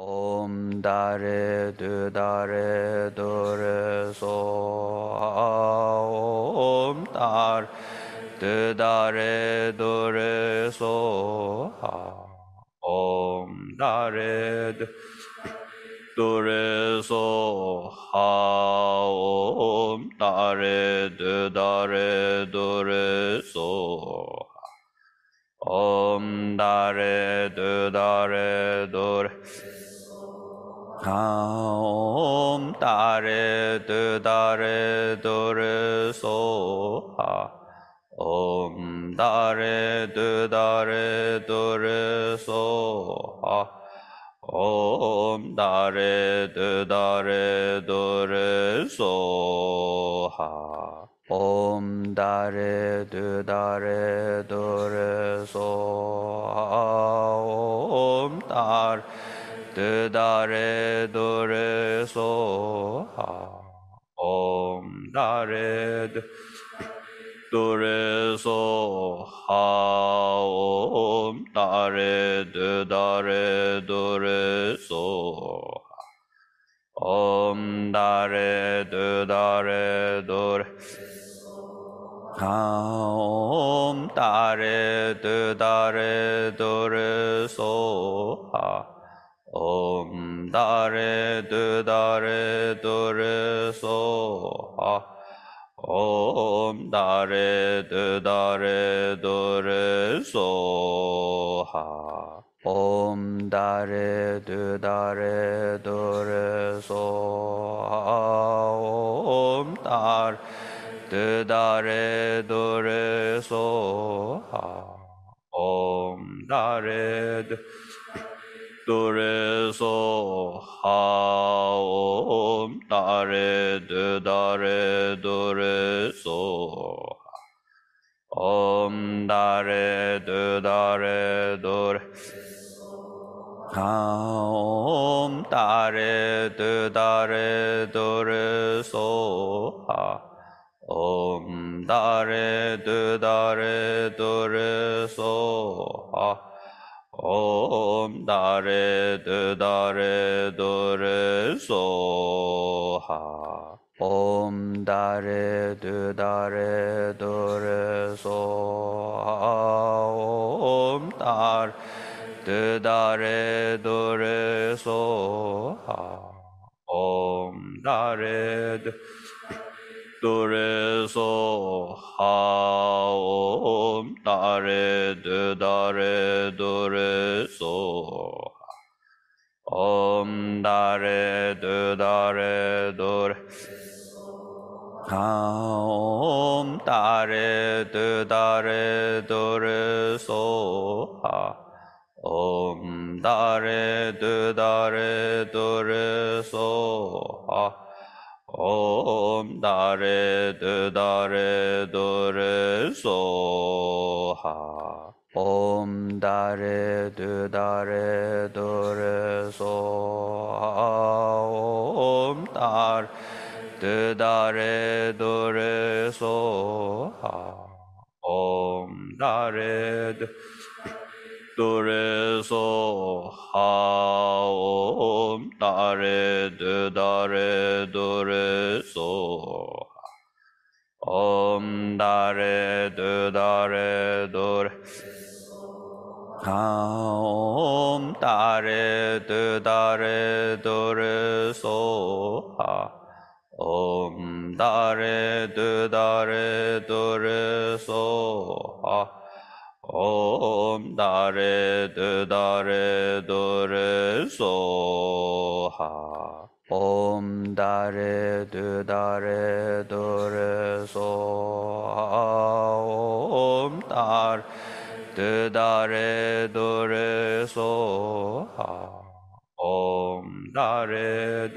Om dare du dare du so om dar du dare du so om dare du du re so ha om dare du dare du so om dare du dare du re 가옴 딸에 드달에 도레소하 옴 달에 드달에 도레소하 옴 달에 드달에 도레소하 옴 달에 드달에 도레소하 옴달 달에 도래소 하옴 달에 도래소 하옴 달에 달에 도래소 옴 달에 달에 도래 하옴 달에 달에 도래소 하음 달에 드 달에 드레소 아옴 달에 드 달에 드레소 하옴 달에 드 달에 드레소 아옴 달 드다레 도레소 하옴 다레 드 그래서 하옴 나레 드다레 도레소 옴 나레 드다레 도 하옴 나레 드다레 도레소 하옴 나레 드다레 도레소 하 Om dare de dare do so ha. Om dare de dare do so ha. Om Dar. de dare do so ha. Om dare de 도래소 하옴 나레 드다레 도래소 옴 나레 드다레 도레 하옴 나레 드다레 도래소 하옴 나레 드다레 도래소 하 다레드 옴 나레 드다레 도레소하 옴 다레 드다레 도레소하 옴 다레 드다레 도레소하 옴 다레 드 그래서 하옴 나레 드다레 도레소 옴 나레 드다레 도 하옴 나레 드다레 도레소 하옴 나레 드다레 도레소 하옴 나레 드다레 도레 소하 옴 다레 드다레 도레 소하 옴 다레 드다레 도레 소하 옴 다레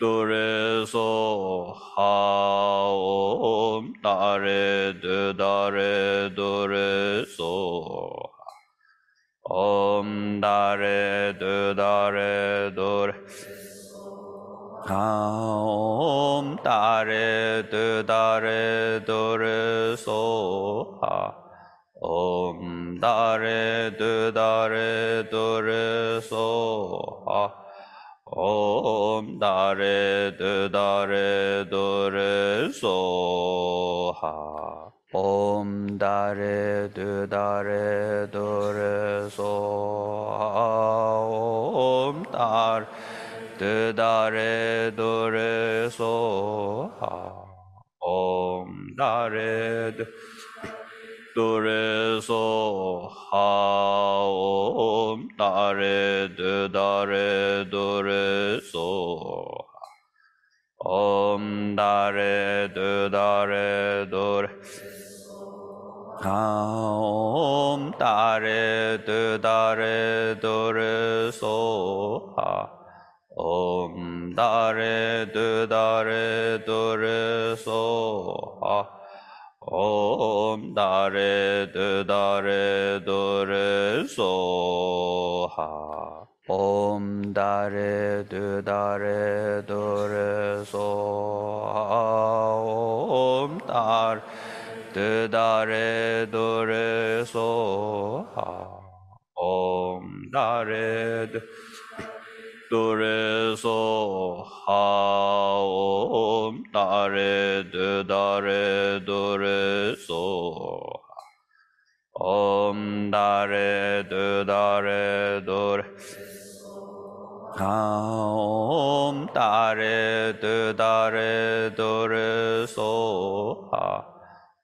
도레 소하 옴 stare dare dore so. Om dare dare dore. Om dare dare dore so. Om dare dare dore so. 옴 나레 드다레 도레 소하 옴 다레 드다레 도레 소하 옴 다레 드다레 도레 소하 옴 다레 드 그래서 하옴 나레 드다레 도레소 옴 나레 드다레 도 하옴 나레 드다레 도레소 하옴 나레 드다레 도레소 하옴 나레 드다레 도레 소하 옴 다레 드다레 도레 소하 옴 다레 드다레 도레 소하 옴 다레 도레 소하 옴 om dare dödare dore så. Om dare dödare dore om dare dödare dore så.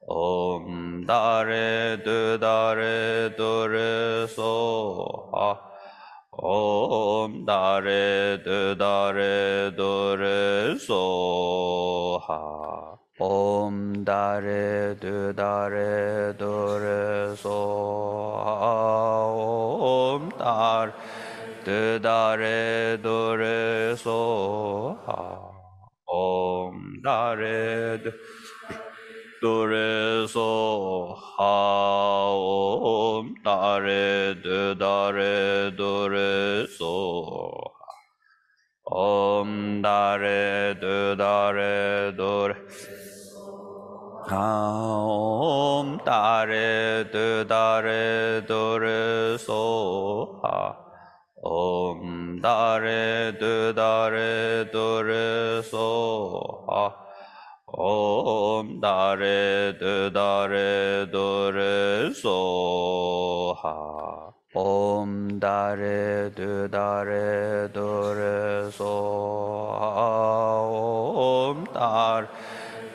Om dare dödare dore så. 옴 다레 드 다레 도레 소하 옴 다레 드 다레 도레 소하 옴 다레 드 다레 도레 소하 옴 다레 드 도레 소하 Aum dare du dare du re so Aum dare du dare du re om dare du dare du re so om dare du dare du re so ha Om dare de dare do re so ha. Om dare de dare do re so ha. Om dare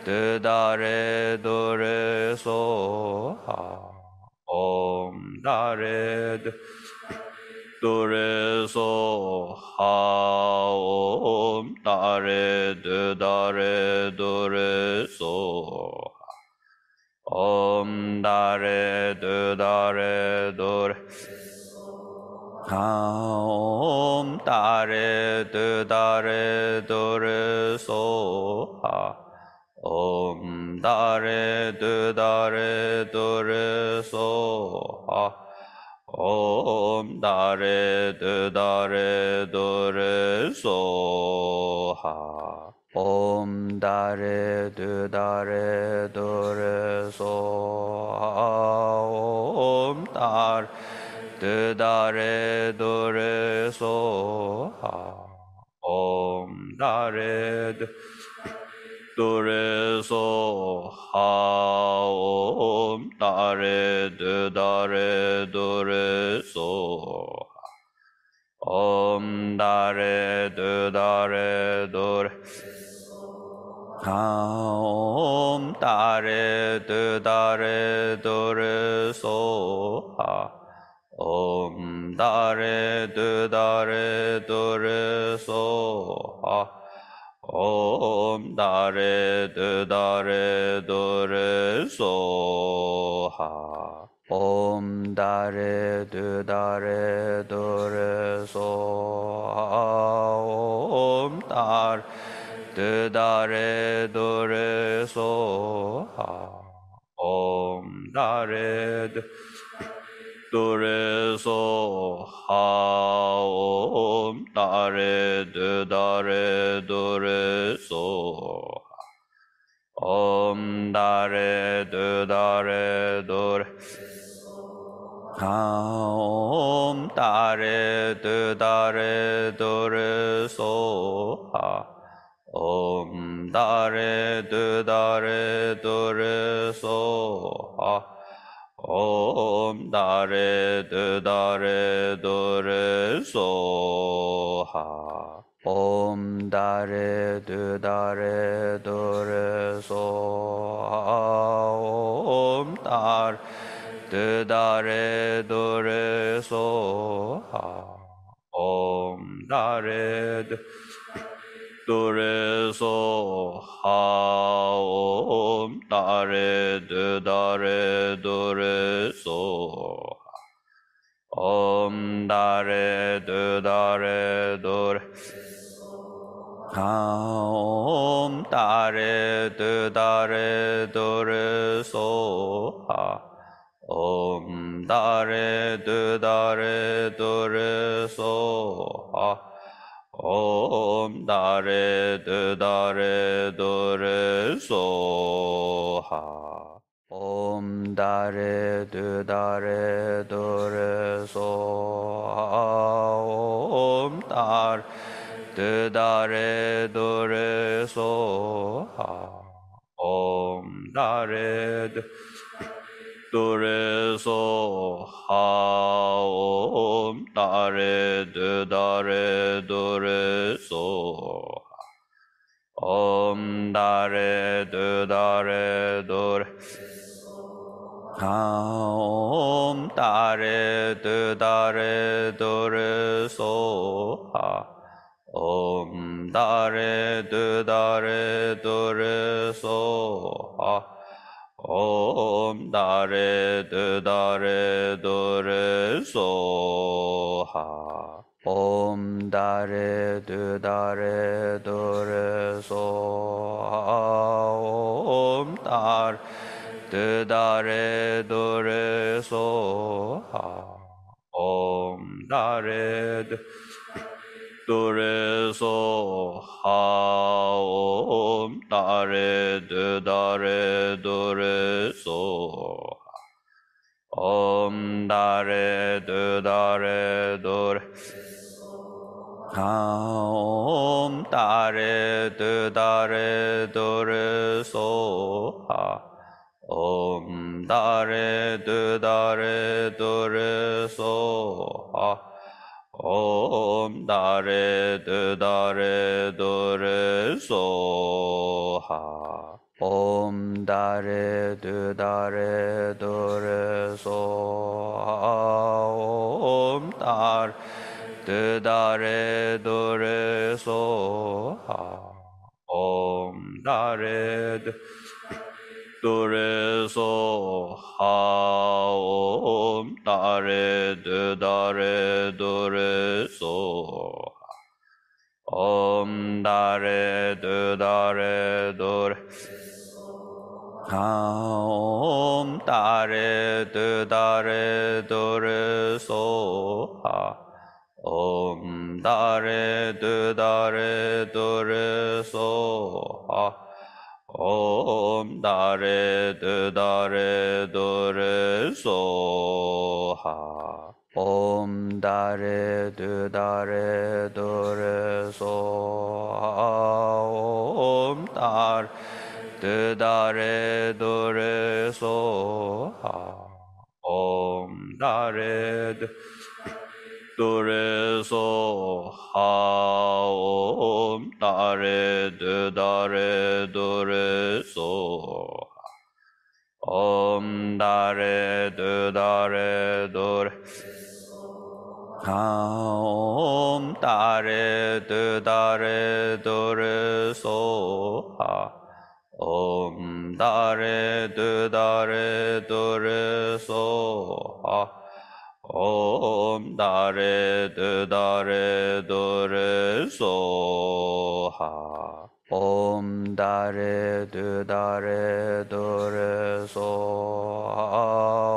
de dare do re so ha. Om dare de 도레소 하옴 나레 드다레 도레소 옴 다레 드다레 도레 하옴 다레 드다레 도레소 하옴 다레 드다레 도레소 옴 나레 드다레 도레 소하 옴 다레 드다레 도레 소하 옴 다레 드다레 도레 소하 옴 다레 드 그래서 하옴 나래 드다래 도래소 엄 나래 드다래 도래 하옴 나래 드다래 도래소 하옴 나래 드다래 도래소 하옴 나레 드다레 도레 소하 옴 다레 드다레 도레 소하 옴 다레 드다레 도레 소하 옴 다레 드 도레소 하옴 나레 드다레 도레소 옴 나레 드다레 도레 하옴 나레 드다레 도레소 하옴 나레 드다레 도레소 하옴 나레 드다레 도레 소하 옴 다레 드다레 도레 소하 옴 다레 드다레 도레 소하 옴 다레 드 그리에서 하옴 나래 드다래 도래소 옴 나래 드다래 도래 하옴 나래 드다래 도래소 하옴 나래 드다래 도래소 옴 나레 드다레 도레 소하 옴 다레 드다레 도레 소하 옴 다레 드다레 도레 소하 옴 다레 드 도레소 하옴 나레 드다레 도레소 옴 다레 드다레 도레 하옴 다레 드다레 도레소 하옴 다레 드다레 도레소 하 Om dare de dare do re so ha. Om dare de dare do re so ha. Om Dar. de dare do re so ha. Om dare de 그래서 하옴 나레 드다레 도레소 옴 나레 드다레 도레 하옴 나레 드다레 도레소 하옴 나레 드다레 도레소 Om dare de dare do re so ha. Om dare de dare do re so ha. Om dare Du dare do re so ha. Om dare Du do re so ha. om na re du da du re so om da re du da du re ha om da re du da du re so ha om da re du da re du re so Om dare de dare do re so ha. Om dare de dare do re so ha. Om Dar. de dare do re so ha. Om dare de 도레소 하옴 나레 드다레 도레소 옴 나레 드다레 도레 하옴 나레 드다레 도레소 하옴 나레 드다레 도레소 하옴 나레 드다레 도레 소하 옴 다레 드다레 도레 소하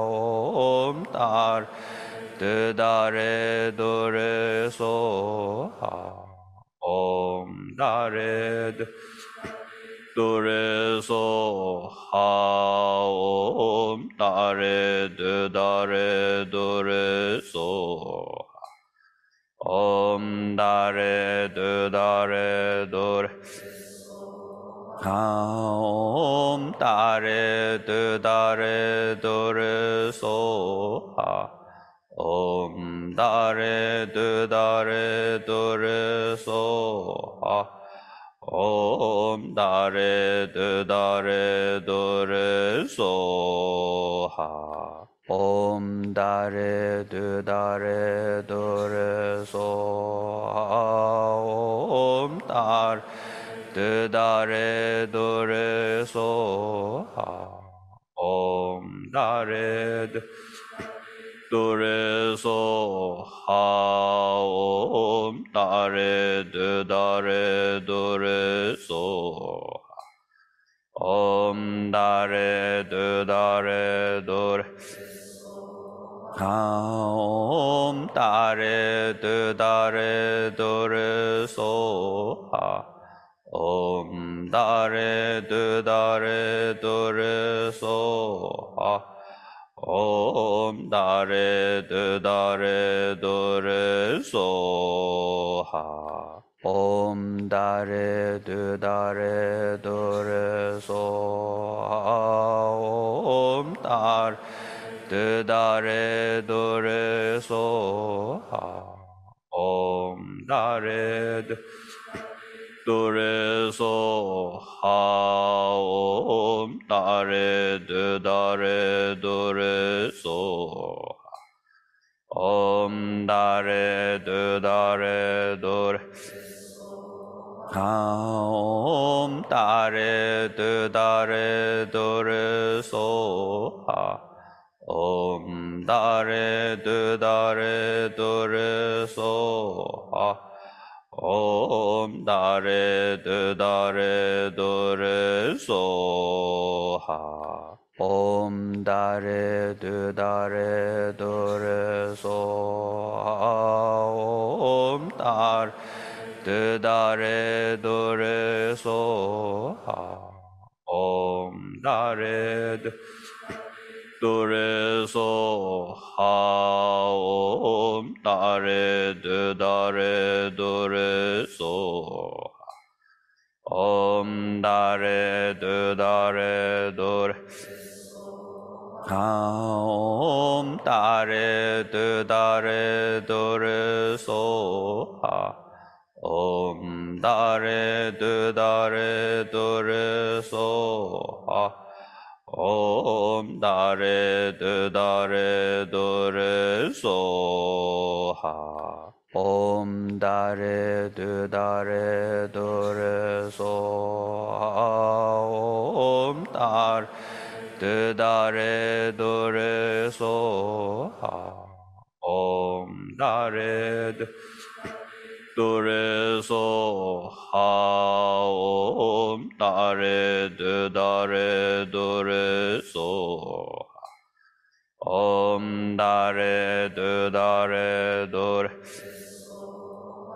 옴 다레 드다레 도레 소하 옴 다레 도레 소하 옴 Dare de dare dore so. Om dare de dare dore. Om dare de dare dore so. Om dare de dare dore so. Om dare de dare do re Soha. Om dare de dare do re Soha. Om dare de dare do re Soha. Om dare de 도레소 하옴 나레 드다레 도레소 옴 나레 드다레 도 하옴 나레 드다레 도레소 하옴 나레 드다레 도레소 하 Om dare de dare do re so ha. Om dare de dare do re so ha. Om Dar. de dare do re so ha. Om dare de 그래서 하옴 나레 드다레 도레소 엄 나레 드다레 도레 하옴 나레 드다레 도레소 하옴 나레 드다레 도레소 Om dare de dare do re so ha. Om dare de dare do re so ha. Om dare de dare do re so ha. Om dare de 도레소 하옴 나레 드다레 도레소 옴 나레 드다레 도레 하옴 나레 드다레 도레소 하옴 나레 드다레 도레소 하 Om dare de dare do re so ha. Om dare de dare do re so ha. Om Dar. de dare do re so ha. Om dare de 또래서 하옴 나래 드다래 도래서 엄 나래 드다래 도래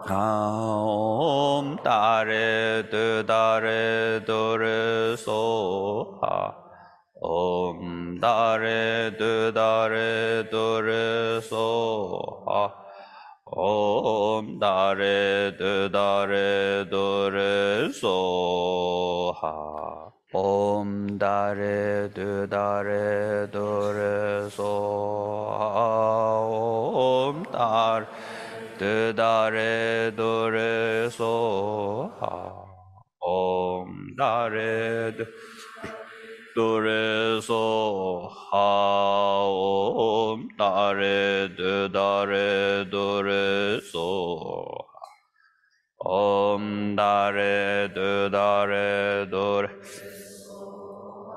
하옴 나래 드다래 도래서 하옴 나래 드다래 도래서 하 Om dare de dare do re so ha. Om dare de dare do re so ha. Om dare de dare do re so ha. Om dare de 도레소 하옴 나레 드다레 도레소 옴 나레 드다레 도레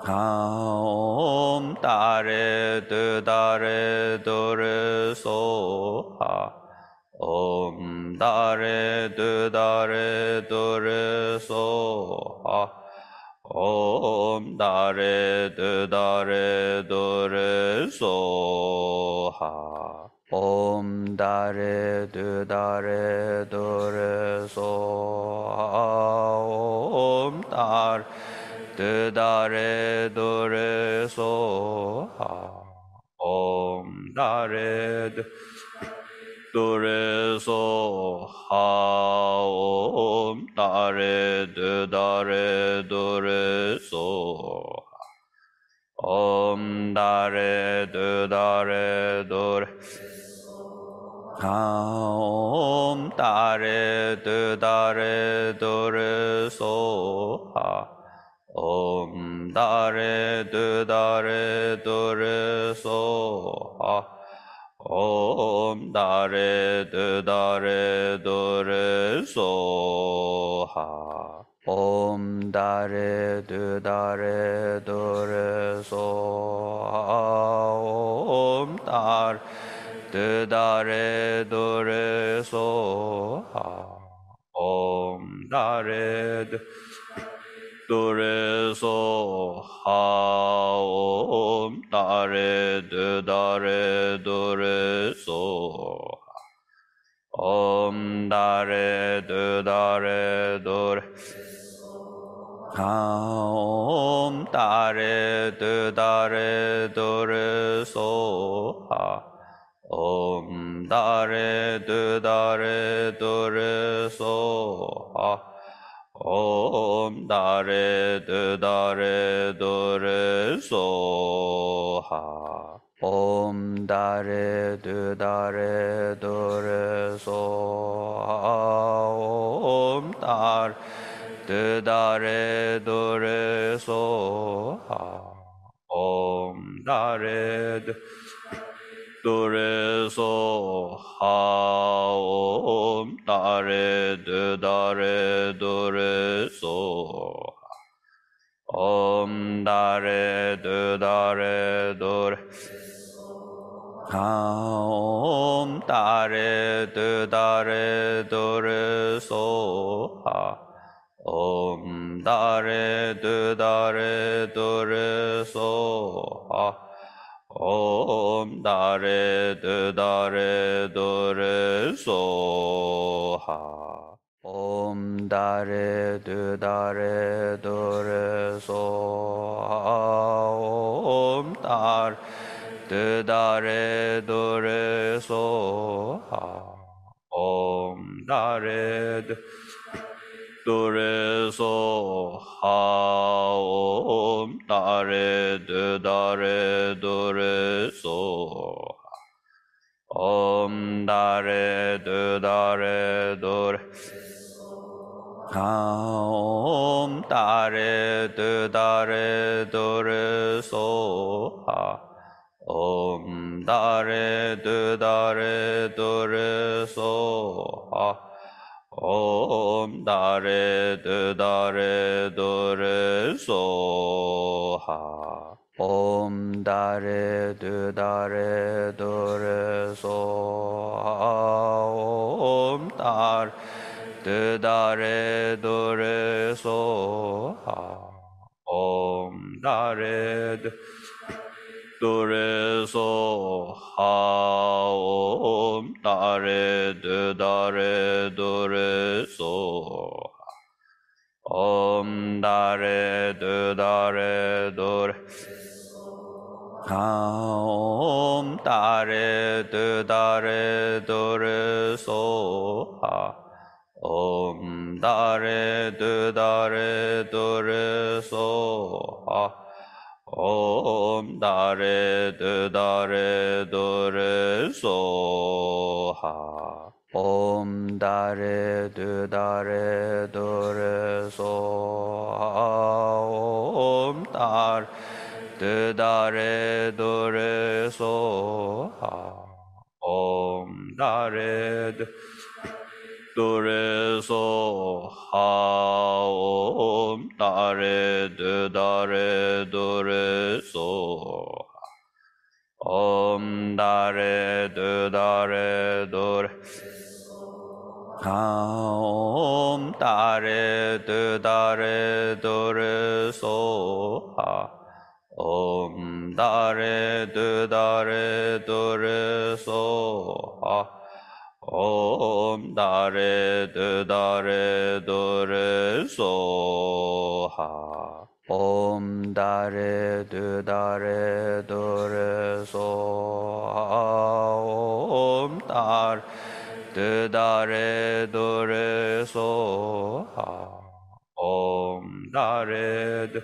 하옴 나레 드다레 도레소 하옴 나레 드다레 도레소 하옴 나레 드다레 도레 소하 옴 다레 드다레 도레 소하 옴 다레 드다레 도레 소하 옴 다레 드 그래서 하옴 나레 드다레 도레소 엄 나레 드다레 도레 하옴 나레 드다레 도레소 하 나레 드다레 도레소 하 Om dare de dare do re so ha. Om dare de dare do re so ha. Om dare de dare do re so ha. Om dare de do re so ha. Om stare dare Dure so. Om dare dare dore. Om dare dare Dure so. Om dare dare Dure so. 옴 나레 드다레 도레 소하 옴 다레 드다레 도레 소하 옴 다레 드다레 도레 소하 옴 다레 드 그래서 하옴 나레 드다레 도레소 옴 나레 드다레 도레 하옴 나레 드다레 도레소 하옴 나레 드다레 도레소 하 Om dare de dare do re so ha. Om dare de dare do re so ha. Om Dar. de dare do re so ha. Om dare de 그래서 하옴 나레 드다레 도레소 옴 나레 드다레 도레 하옴 나레 드다레 도레소 하옴 나레 드다레 도레소 하 Om dare de dare do so ha. Om dare de dare do so ha. Om Dar. de dare do so ha. Om dare de 도레소 하옴 나레 드다레 도레소 옴 나레 드다레 도 하옴 나레 드다레 도레소 하옴 나레 드다레 도레소 하옴 나레 드다레 도레소하 옴 다레 드다레 도레소하 옴 다레 드다레 도레소하 옴 다레 드 그래서 음, 하옴 나레 드다레 도레소 옴 나레 드다레 도 하옴 나레 드다레 도레소 하옴 나레 드다레 도레소 하 Om dare de dare do re so ha. Om dare de dare do re so ha. Om Dar. de dare do re so ha. Om dare de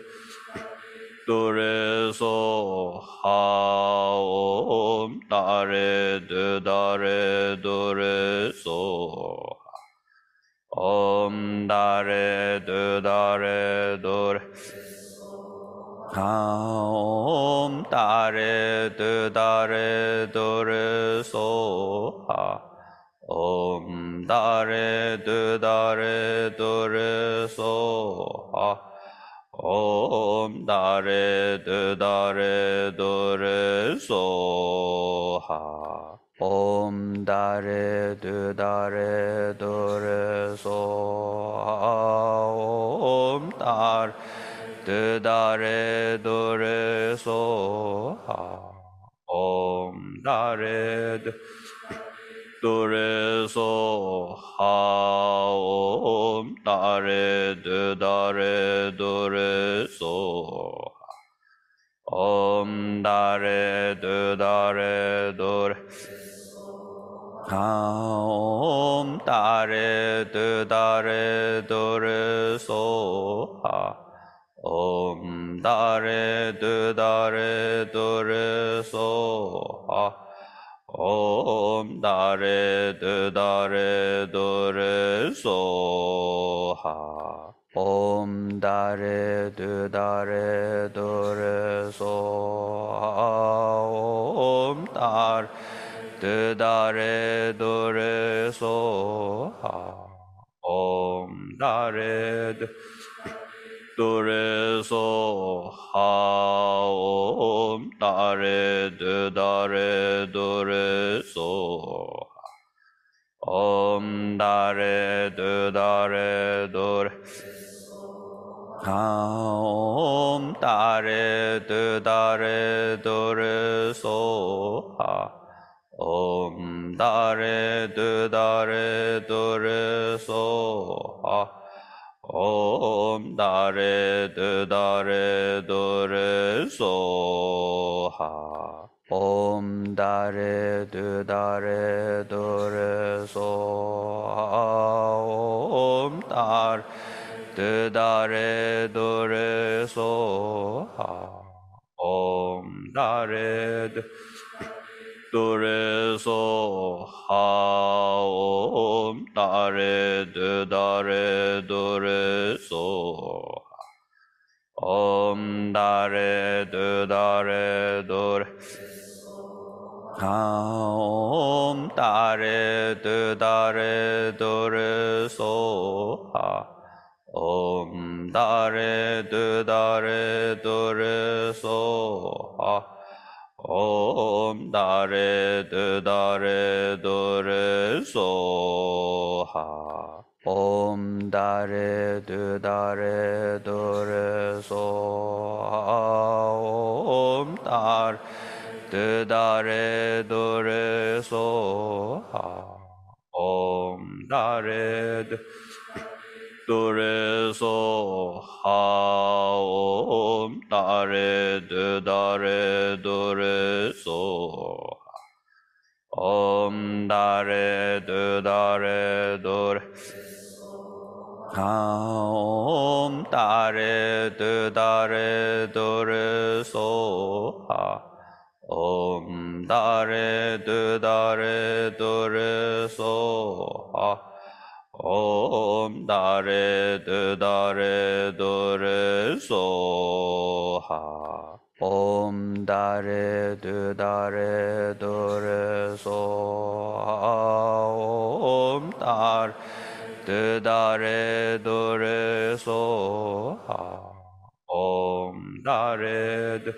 그래서 하옴 나래드다래 도레소 옴나래드다래 도레 하옴 나래드다래 도레소 하옴 나래드다래 도레소 하옴 나레 드다레 도레소하 옴 다레 드다레 도레소하 옴 다레 드다레 도레소하 옴 다레 드 그리서 하옴 나래 드다래 도래소 옴 음, 나래 드다래 도 하옴 나래 드다래 도래소 하옴 나래 드다래 도래소 하옴 나레 드다레 도레 소하 옴 다레 드다레 도레 소하 옴 다레 드다레 도레 소하 옴 다레 드 도레소 하옴 나레 드다레 도레소 옴 다레 드다레 도레 하옴 다레 드다레 도레소 하옴 다레 드다레 도레소 하옴 나레 드다레 도레 소하 옴 다레 드다레 도레 소하 옴 다레 드다레 도레 소하 옴 다레 드 그래서 하옴 나래 드다래 도래소 엄 음, 나래 드다래 도 하옴 나래 드다래 도래소 하옴 나래 드다래 도래소 하옴 나레 드다레 도레 소하 옴 다레 드다레 도레 소하 옴 다레 드다레 도레 소하 옴 다레 드 도레소 하옴 나레 드다레 도레소 옴 다레 드다레 도레 하옴 다레 드다레 도레소 하옴 다레 드다레 도레소 하옴 나레 드다레 도레 소하 옴 다레 드다레 도레 소하 옴 다레 드다레 도레 소하 옴 다레 드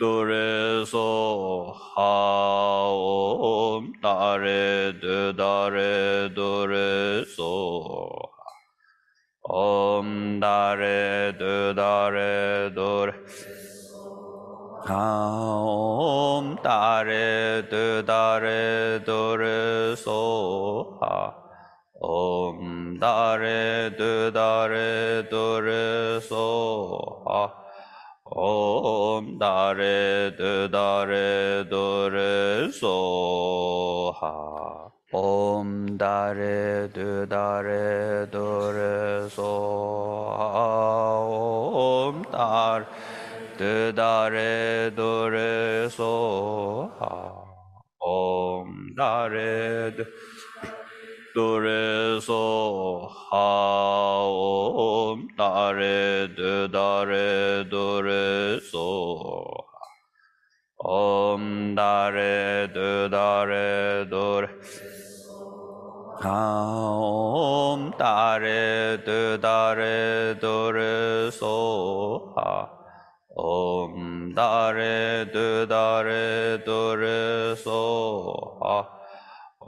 그래서 하옴 나래 드다래 도래소 엄 음, 나래 드다래 도 하옴 나래 드다래 도래소 하옴 나래 드다래 도래소 하옴 나레 드다레 도레 소하 옴 다레 드다레 도레 소하 옴 다레 드다레 도레 소하 옴 다레 드 도래소 하옴 나레 드다레 도래소 옴 다레 드다레 도레 하옴 다레 드다레 도래소 하옴 다레 드다레 도래소 하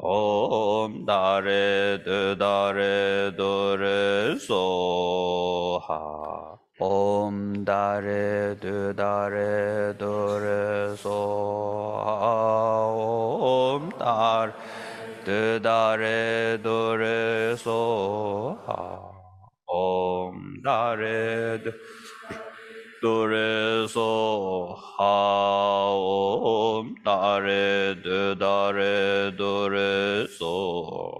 옴 나레 드다레 도레 소하 옴 다레 드다레 도레 소하 옴 다레 드다레 도레 소하 옴 다레 드 그래서 하옴 나래 드다래 도래소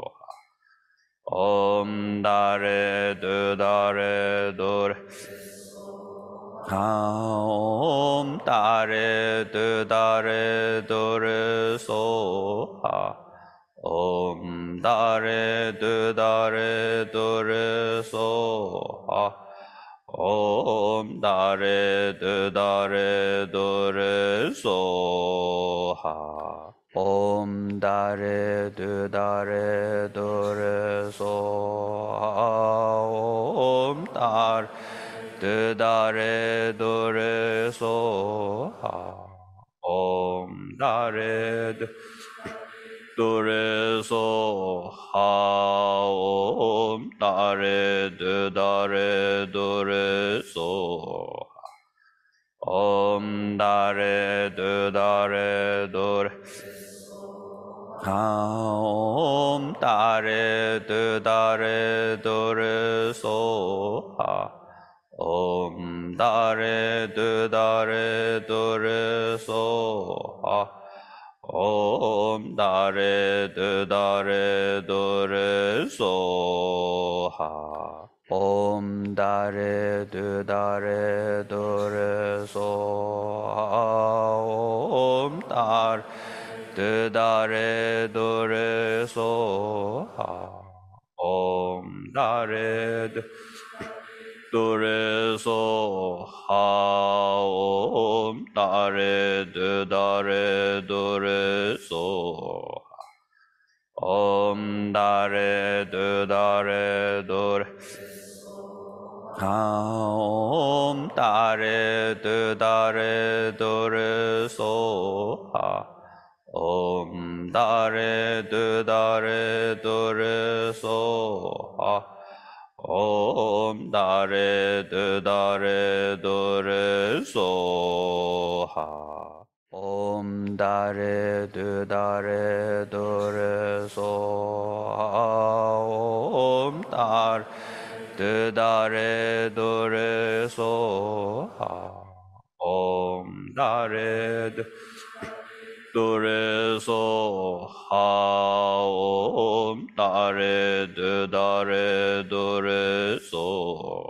옴 음, 나래 드다래 도래 하옴 나래 드다래 도래소 하옴 나래 드다래 도래소 하 om da re do da re so ha om da re do da re so ha om da re do da re so ha om da re 도레소 하옴 나레 드다레 도레소 옴 나레 드다레 도레 하옴 나레 드다레 도레소 하옴 나레 드다레 도레소 하 Om dare de dare do re so ha. Om dare de dare do re so ha. Om Dar. de dare do re so ha. Om dare de 도레소 하옴 나레 드다레 도레소 옴 나레 드다레 도레 하옴 나레 드다레 도레소 하옴 나레 드다레 도레소 하옴 나레 드다레 도레 소하 옴 다레 드다레 도레 소하 옴 다레 드다레 도레 소하 옴 다레 도레 소하 하옴 나레 드다레 도레소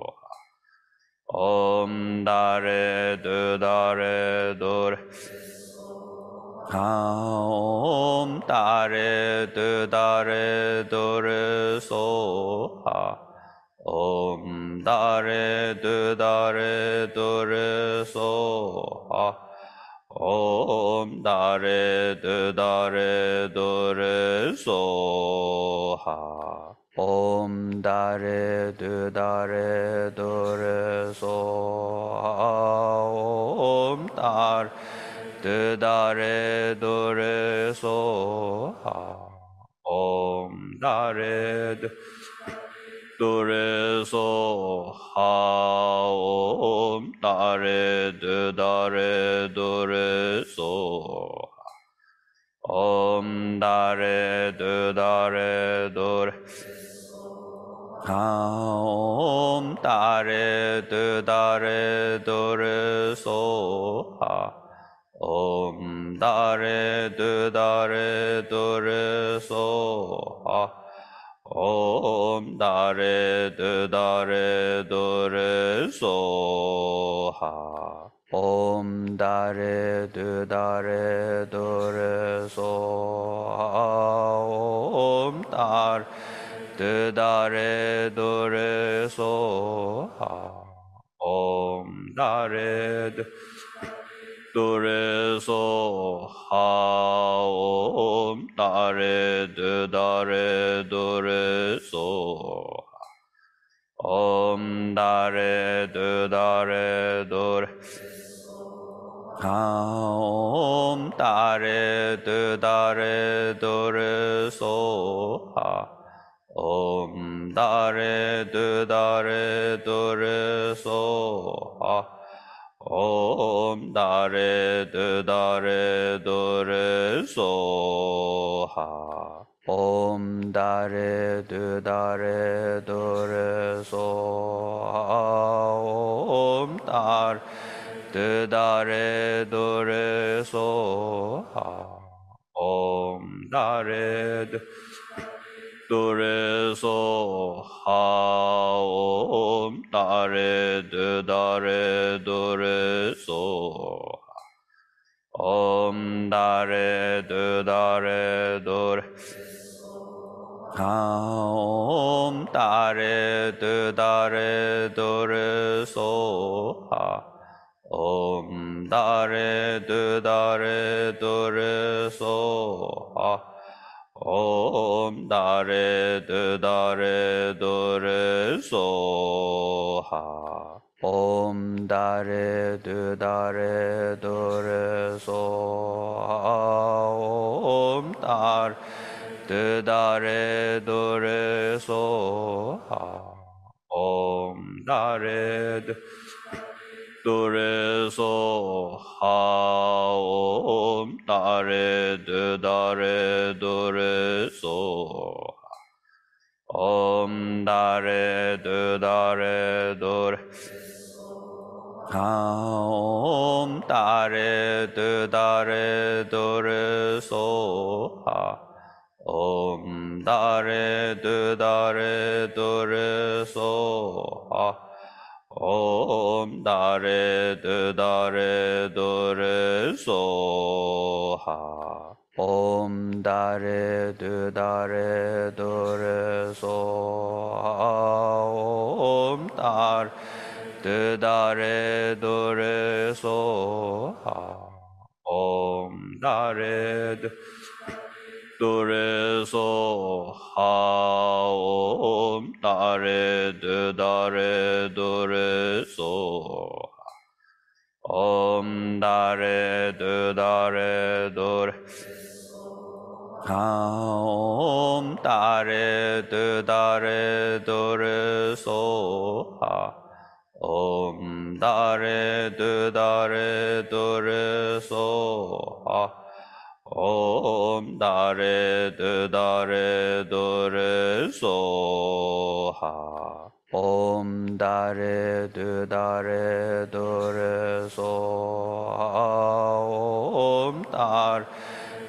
옴 나레 드다레 도레 하옴 나레 드다레 도레소 하옴 나레 드다레 도레소 옴 나레 드다레 도레 소하 옴 다레 드다레 도레 소하 옴 다레 드다레 도레 소하 옴 다레 드 도레소 하옴 나레 드다레 도레소 옴 나레 드다레 도레 하옴 나레 드다레 도레소 하옴 나레 드다레 도레소 하 Om Dare De Dare Soha. Om Dare De Dare Soha. Om Dare De Dare Soha. Om Dare 도레소 하옴 다레 드다레 도레소 옴 다레 드다레 도레 하옴 다레 드다레 도레소 하옴 다레 드다레 도레소 하 Om dare de dare do re so ha. Om dare de dare do re so ha. Om Dar. de dare do re so ha. Om dare de skure so om dare de dare dure so om dare de dare dure ha om dare de dare dure so om dare dure dare dure so Om dare de dare do re so ha. Om dare de dare do re so ha. Om dare de dare do re so ha. Om dare de 도레소 하옴 나레 드다레 도레소 옴 나레 드다레 도레 하옴 나레 드다레 도레소 하옴 나레 드다레 도레소 하옴 나레 드다레 도레 소하 옴 다레 드다레 도레 소하 옴 다레 드다레 도레 소하 옴 다레 드 kure so om dare de dare dure so om dare de dare dure ha om dare de dare dure so om dare dure dare dure so Om Dare De Dare Soha. Om Dare De Dare Soha. Om Dare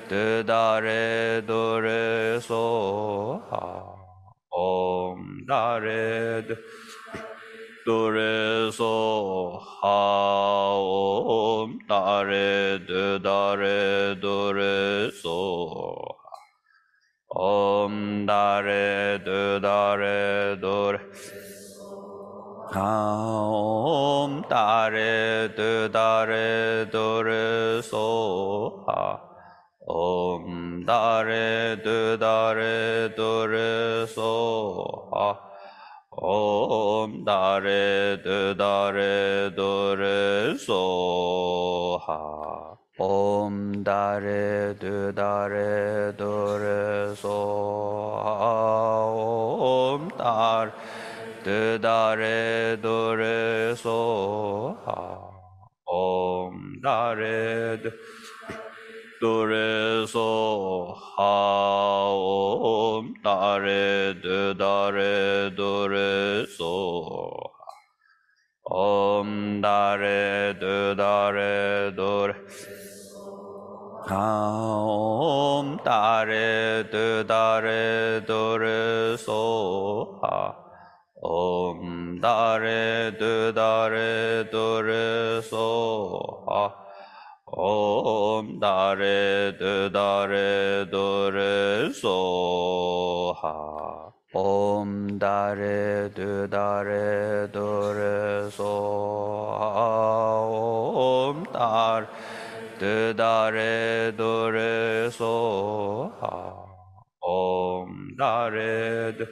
De Dare Soha. Om Dare 도레소 하옴 나레 드다레 도레소 옴 나레 드다레 도레 하옴 나레 드다레 도레소 하옴 나레 드다레 도레소 하옴 나레 드다레 도레 소하 옴 다레 드다레 도레 소하 옴 다레 드다레 도레 소하 옴 다레 드 그래서 하옴 나레 드다레 도레소 엄 나레 드다레 도레 하옴 나레 드다레 도레소 하옴 나레 드다레 도레소 하 Om dare de dare do re so ha. Om dare de dare do re so ha. Om Dar. de dare do re so ha. Om dare de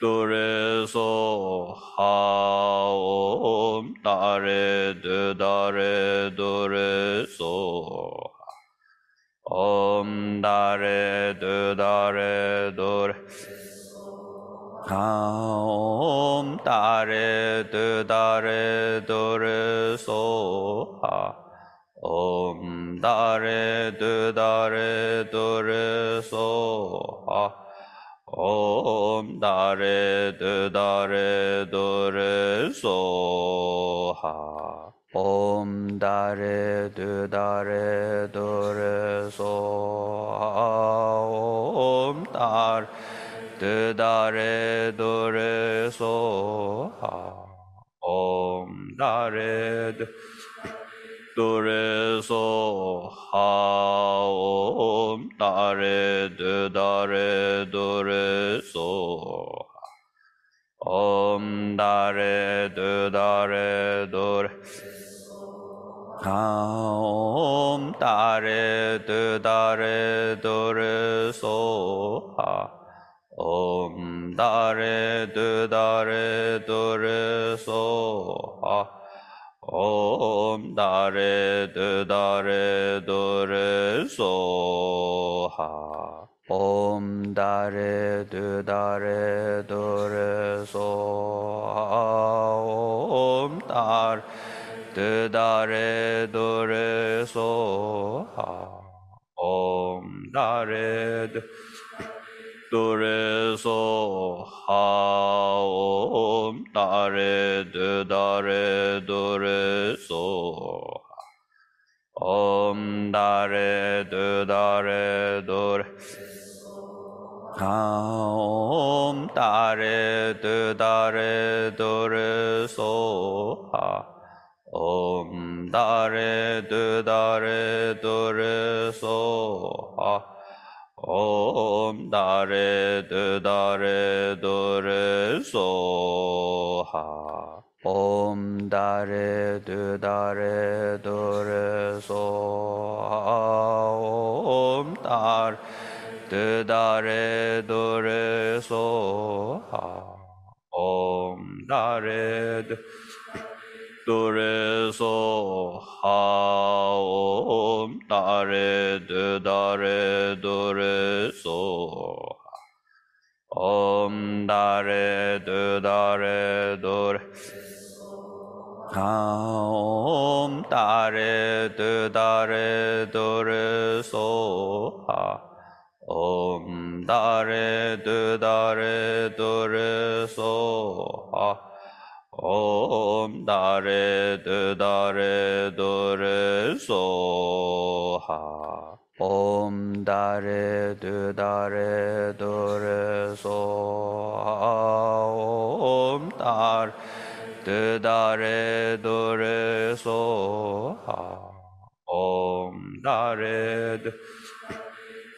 도레소 하옴 나레 드다레 도레소 옴 나레 드다레 도레 하옴 나레 드다레 도레소 하옴 나레 드다레 도레소 하옴 나레 드다레 도레소하 옴 다레 드다레 도레소하 옴 다레 드다레 도레소하 옴 다레 드 그래서 음, 하옴 나레 드다레 도레소 엄 나레 드다레 도레 하옴 나레 드다레 도레소 하옴 나레 드다레 도레소 Om dare de dare do so ha. Om dare de dare do so ha. Om Dar de dare do so ha. Om dare de 도레소 하옴 나레 드다레 도레소 옴 나레 드다레 도레 하옴 나레 드다레 도레소 하옴 나레 드다레 도레소 하옴 나레 드다레 도레소하 옴 다레 드다레 도레소하 옴 다레 드다레 도레소하 옴 다레 드 그래서 음, 하옴 나레 드다레 도레소 엄 나레 드다레 도 하옴 나레 드다레 도레소 하옴 나레 드다레 도레소 하옴 다레 드다레 도레 소하 옴 다레 드다레 도레 소하 옴 다레 드다레 도레 소하 옴 다레 드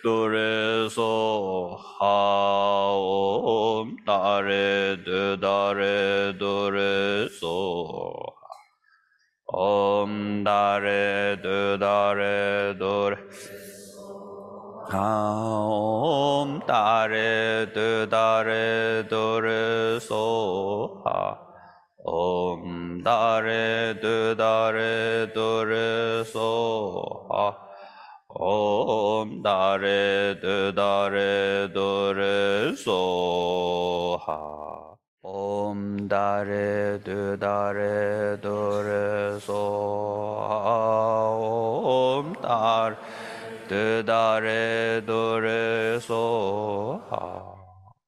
도레소 하옴 나레 드다레 도레소 옴 나레 드다레 도 하옴 나레 드다레 도레소 하옴 나레 드다레 도레소 하옴 나레 드다레 도레 소하 옴 다레 드다레 도레 소하 옴 다레 드다레 도레 소하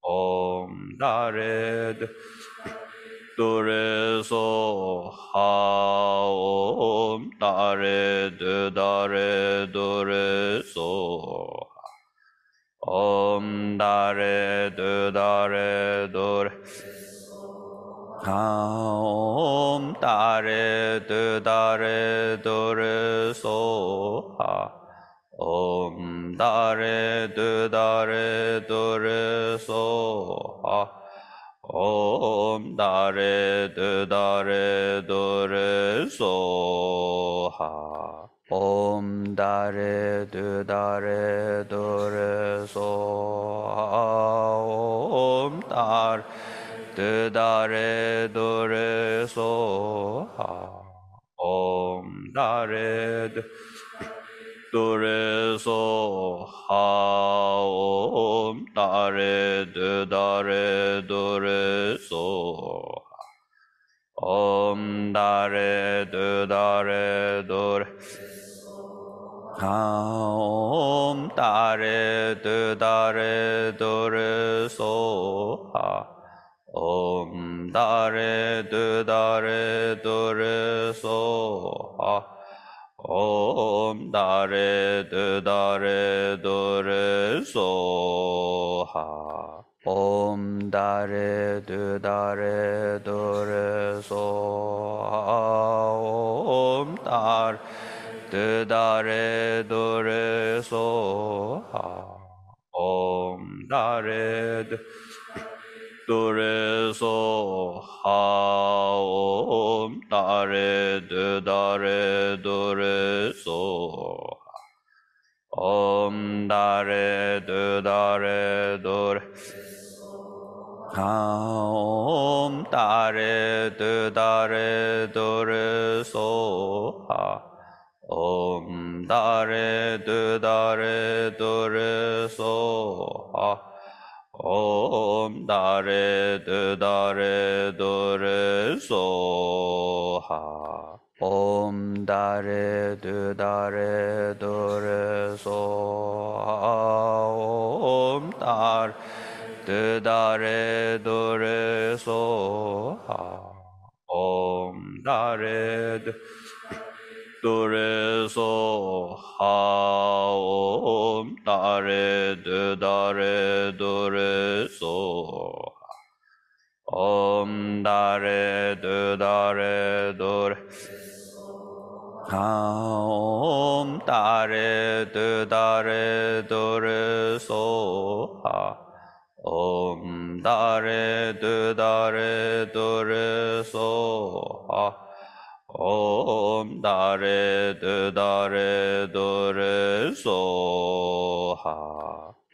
옴 다레 드 또래서 하옴 나래 드다래 도래서 엄 나래 드다래 도래 하옴 나래 드다래 도래서 하옴 나래 드다래 도래서 하 Om dare de dare do re so ha. Om dare de dare do re so ha. Om Dar. de dare do re so ha. Om dare de 도레소 음, 하옴 나레 드다레 도레소 옴 나레 드다레 도레 하옴 나레 드다레 도레소 하옴 나레 드다레 도레소 om da re do re do re so ha om da re do re do re so ha om Dar. re do re do re so ha om da re do re so ha om da re du da re so om da re du da re om da re du da so ha om da re du da re du so 옴 다레 드 다레 도레 소하 옴 다레 드 다레 도레 소하 옴 다레 드 다레 도레 소하 옴 다레 드 도레소 하옴 나레 드다레 도레소 옴 나레 드다레 도레 하옴 나레 드다레 도레소 하옴 나레 드다레 도레소 하옴 나레 드다레 도레 소하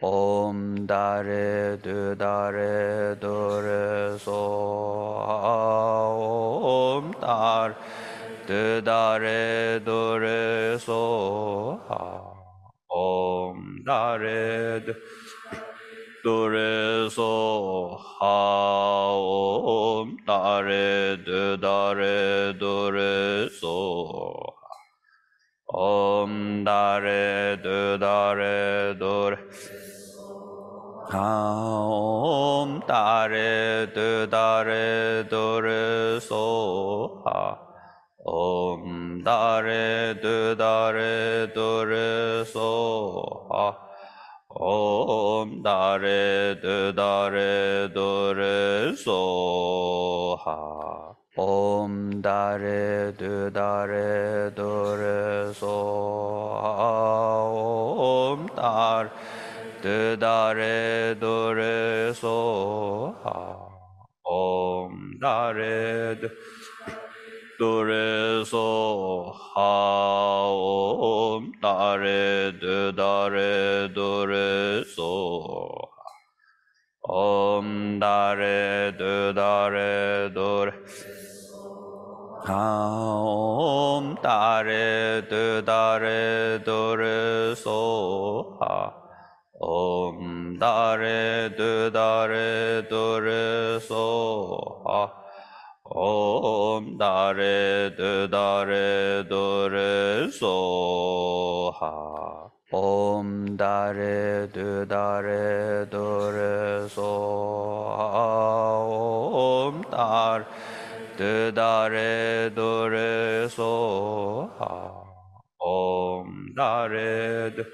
옴 다레 드다레 도레 소하 옴 다레 드다레 도레 소하 옴 다레 드 그래서 하옴 나래 드다래 도래소 엄 나래 드다래 도래 하옴 나래 드다래 도래소 하옴 나래 드다래 도래소 하 Om dare de dare do re Soha. Om dare de dare do re Soha. Om dare de dare do re Soha. Om dare de 도레소 음, 하옴 나레 드다레 도레소 옴 나레 드다레 도레 하옴 나레 드다레 도레소 하옴 나레 드다레 도레소 하옴 나레 드다레 도레 소하 옴 다레 드다레 도레 소하 옴 다레 드다레 도레 소하 옴 다레 드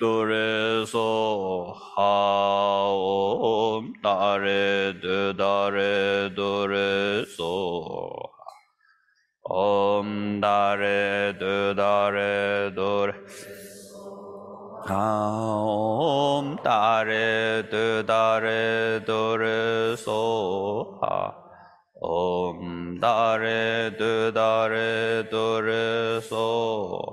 또래서 하옴 나래 드다래 도래서 엄 나래 드다래 도래 하옴 나래 드다래 도래서 하옴 나래 드다래 도래 소,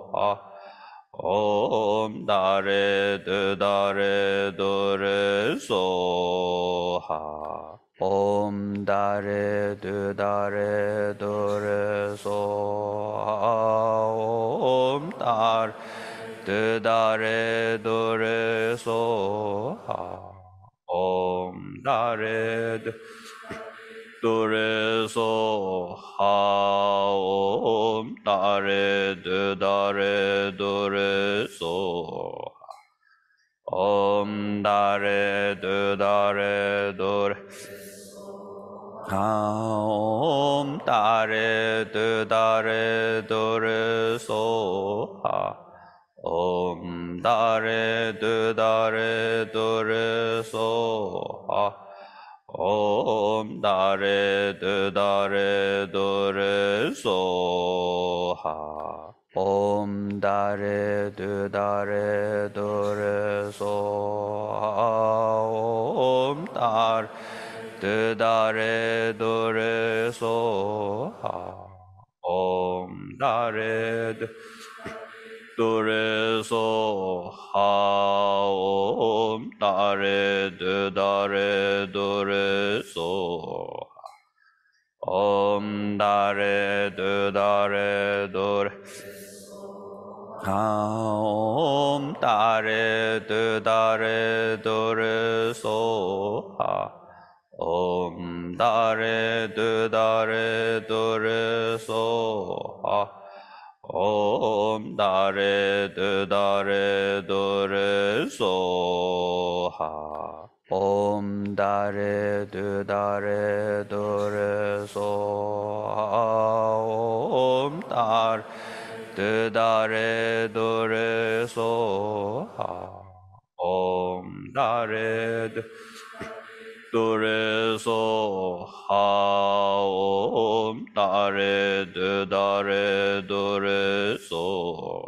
옴 다레 드다레 도레 소하 옴 다레 드다레 도레 소하 옴 다레 드다레 도레 소하 옴 다레 드 도레소 하옴 나레 드다레 도레소 옴 나레 드다레 도레 하옴 나레 드다레 도레소 하옴 나레 드다레 도레소 하옴 나레 드다레 도레 소하 옴 다레 드다레 도레 소하 옴 다레 드다레 도레 소하 옴 다레 드 so dure so om dare de dare dure ha om dare de dare dure so om dare de dare dure so om dare de dare dure so Om dare de dare do re so ha. Om dare de dare do re so ha. Om dare de dare do re so ha. Om dare de 도레소 하옴 나레 드다레 도레소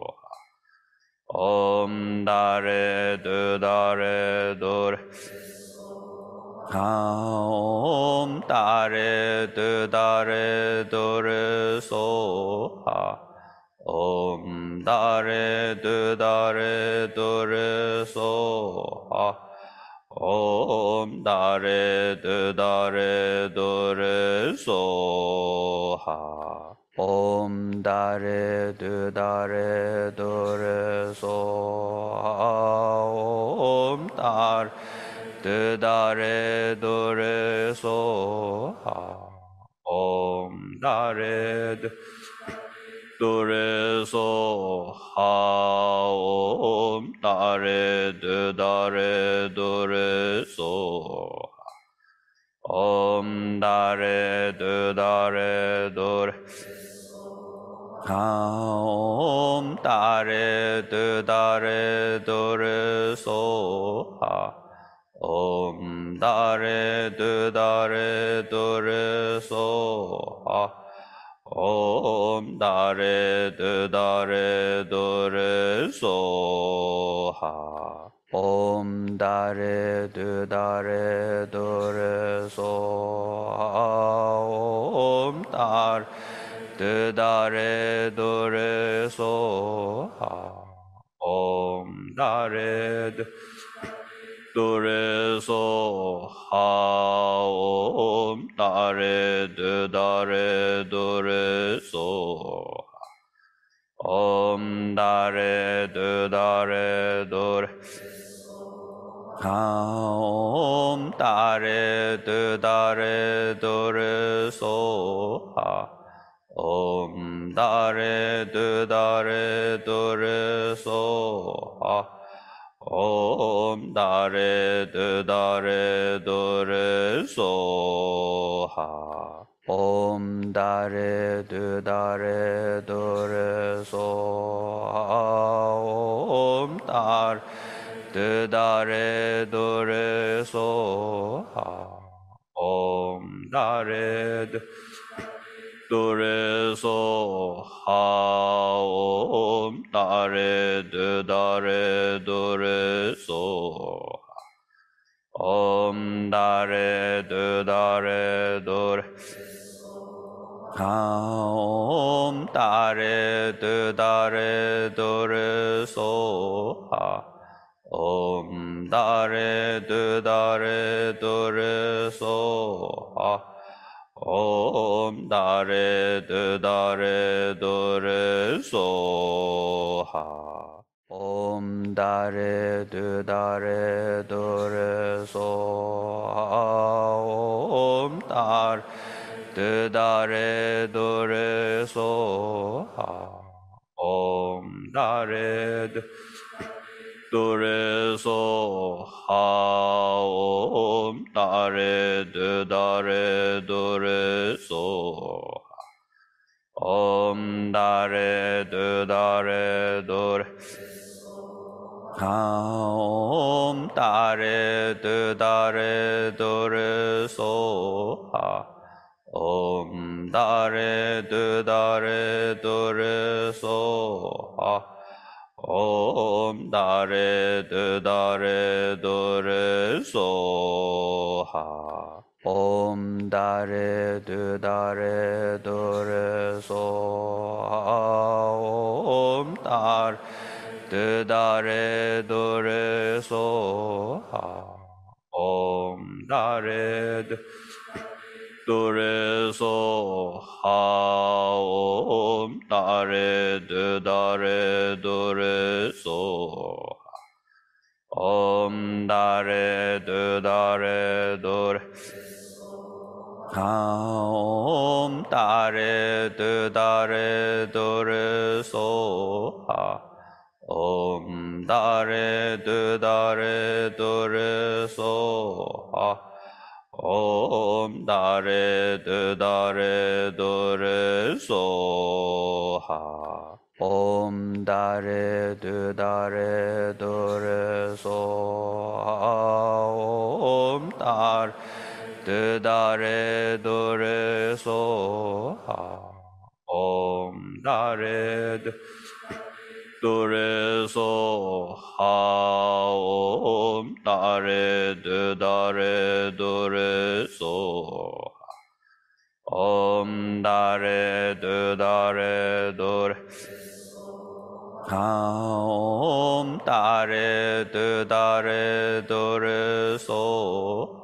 옴 나레 드다레 도레 하옴 나레 드다레 도레소 하옴 나레 드다레 도레소 하옴 나레 드다레 도레 소하 옴 다레 드다레 도레 소하 옴 다레 드다레 도레 소하 옴 다레 드 백돌에서 하옴 나래 드다래 돌에서 엄 나래 드다래 돌 하옴 나래 드다래 돌에서 하옴 나래 드다래 돌에서 하 Om dare de dare do re so ha. Om dare de dare do re so ha. Om Dar. de dare do re so ha. Om dare de 도레소 하옴 나레 드다레 도레소 옴 나레 드다레 도레 하옴 나레 드다레 도레소 하옴 나레 드다레 도레소 하옴 나레 드다레 도레 소하 옴 다레 드다레 도레 소하 옴 다레 드다레 도레 소하 옴 다레 드 그래서 하옴 나레 드다레 도레소 옴 나레 드다레 도레 하옴 나레 드다레 도레소 하옴 나레 드다레 도레소 하 Om dare de dare do re so ha. Om dare de dare do re so ha. Om Dar. de dare do re so ha. Om dare de 그리스도서 하옴 나래 드다래 도래소 옴 나래 드다래 도 하옴 나래 드다래 도래소 하옴 나래 드다래 도래소 하 Om dare de dare do re so ha. Om dare de dare do re so ha. Om Dar. de dare do re so ha. Om dare de 도레소 하옴 나레 드다레 도레소 옴 나레 드다레 도레 하옴 나레 드다레 도레소 하옴 다레 드다레 도레소 하옴 나레 드다레 도레소하 옴 다레 드다레 도레소하 옴 다레 드다레 도레소하 옴 다레 드 그래서 음, 하옴 나레 드다레 도레소 옴 나레 드다레 도 하옴 나레 드다레 도레소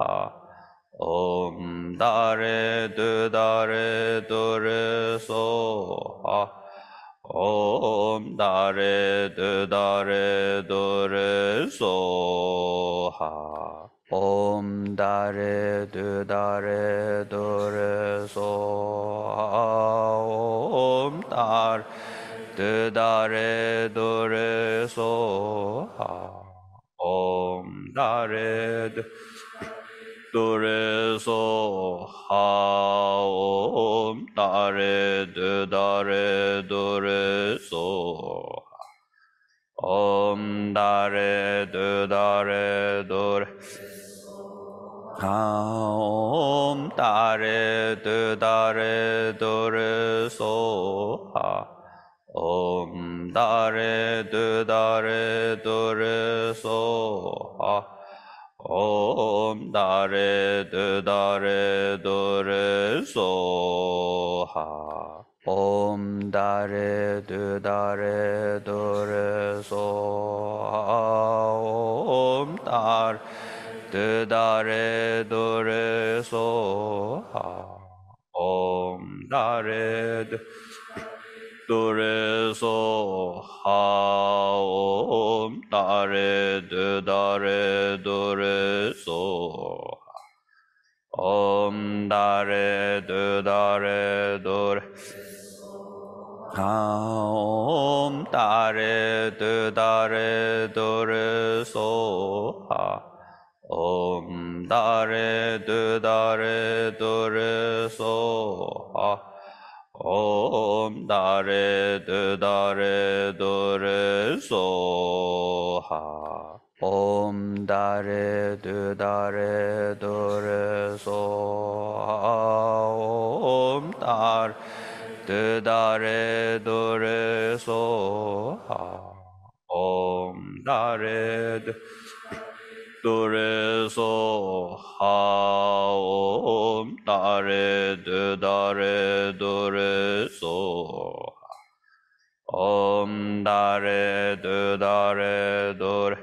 하옴 나레 드다레 도레소 하 Om dare de dare do re so ha. Om dare de dare do re so ha. Om Dar. de dare do re so ha. Om dare de 도레소 하옴 나레 드다레 도레소 옴 다레 드다레 도레 하옴 다레 드다레 도레소 하옴 다레 드다레 도레소 옴 나레 드다레 도레소하 옴 다레 드다레 도레소하 옴 다레 드다레 도레소하 옴 다레 드 그래서 하옴 나레 드다레 도레소 옴 나레 드다레 도 하옴 나레 드다레 도레소 하옴 나레 드다레 도레소 하唵达瑞哆达瑞哆瑞娑哈。唵达瑞哆达瑞哆瑞娑哈。唵达瑞哆达瑞哆瑞娑哈。唵达瑞哆。 도레소 하옴 나레 드다레 도레소 옴 다레 드다레 도레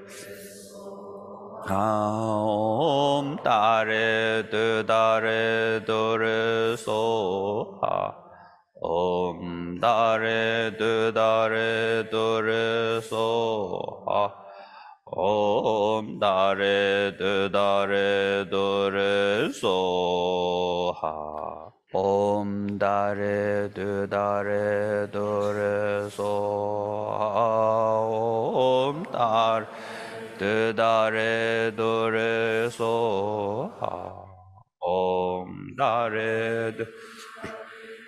하옴 다레 드다레 도레소 하옴 다레 드다레 도레소 하옴 나레 드다레 도레 소하 옴 다레 드다레 도레 소하 옴 다레 드다레 도레 소하 옴 다레 드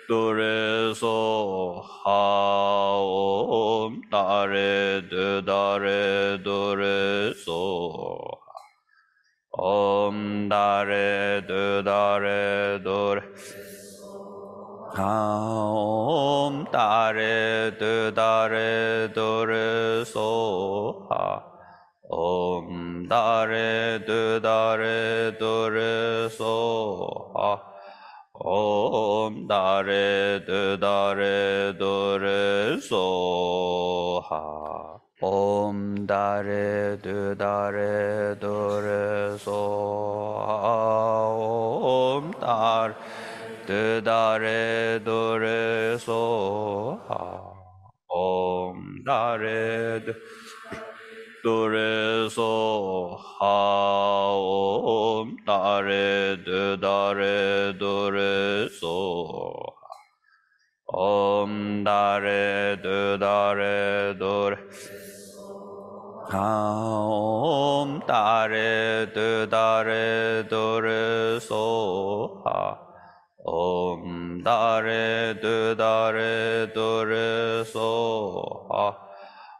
그래서 하옴 나래 드다래 도래소 엄 음, 나래 드다래 도 하옴 나래 드다래 도래소 하옴 나래 드다래 도래소 하옴 나레 드다레 도레 소하 옴 다레 드다레 도레 소하 옴 다레 드다레 도레 소하 옴 다레 드 그래서 하옴 나래 드다래 도래소 엄 나래 드다래 도 하옴 나래 드다래 도래소 하 나래 드다래 도래소 하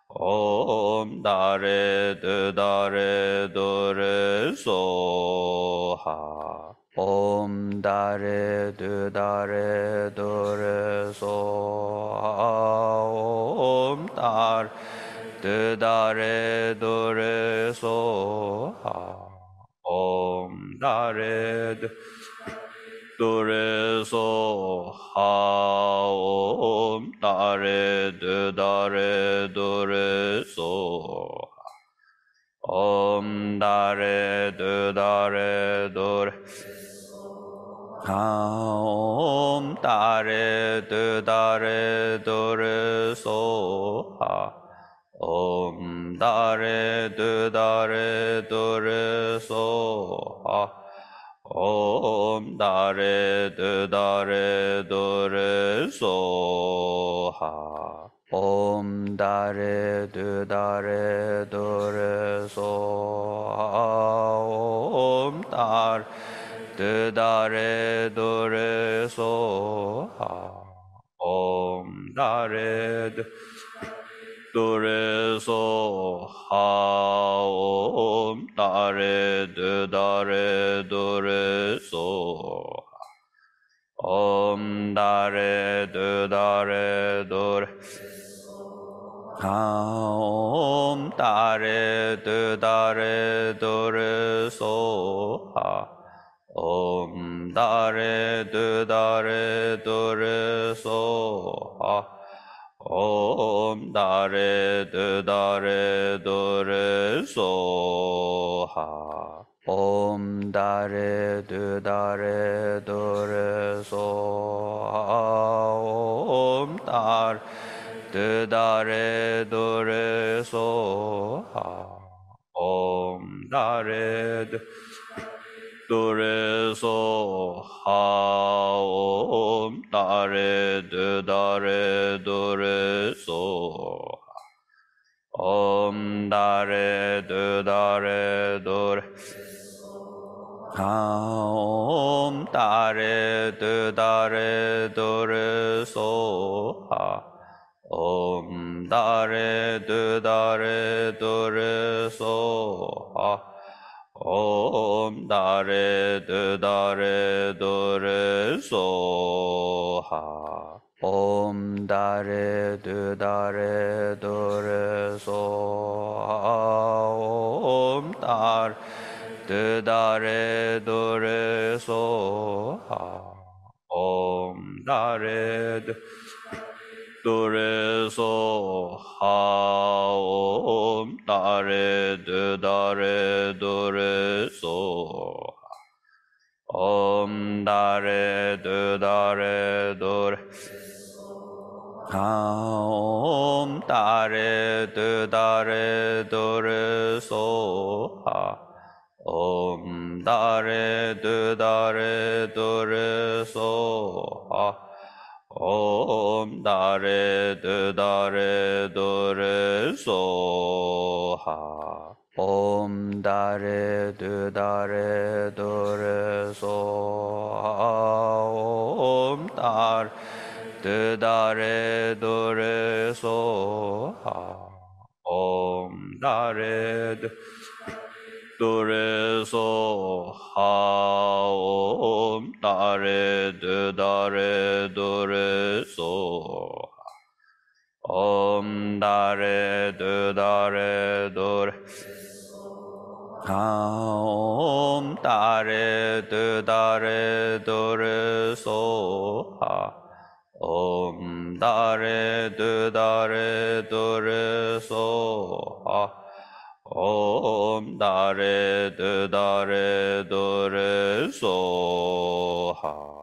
Om dare de dare do re so ha. Om dare de dare do re so ha. Om Dar de dare do re so ha. Om dare de 그리스도에서 하옴 나래 드다래 도래소 옴 음, 나래 드다래 도 하옴 나래 드다래 도래소 하옴 나래 드다래 도래소 om da re de da re do re so ha om da re de da re do re so ha om da re de da re do re so ha om da de 도레소 하옴 나레 드다레 도레소 옴 나레 드다레 도레 하옴 나레 드다레 도레소 하옴 나레 드다레 도레소 하옴 나레 드다레 도레 소하 옴 다레 드다레 도레 소하 옴 다레 드다레 도레 소하 옴 다레 드 그리서 하옴 나래 드다래 도래소 옴 음, 나래 드다래 도래 하옴 나래 드다래 도래소 하옴 나래 드다래 도래소 하 om da re do do re so ha om da re do do re so ha om Dar. re do do re so ha om da re 도레소 하옴 나레 드다레 도레소 옴 나레 드다레 도레 하옴 나레 드다레 도레소 하옴 나레 드다레 도레소 하옴 나레 드다레 도레 소하 옴 다레 드다레 도레 소하 옴 다레 드다레 도레 소하 옴 다레 드 도레소 하옴 나레 드다레 도레소 옴 나레 드다레 도레 하옴 나레 드다레 도레소 하옴 나레 드다레 도레소 하옴 나레 드다레 도레 소하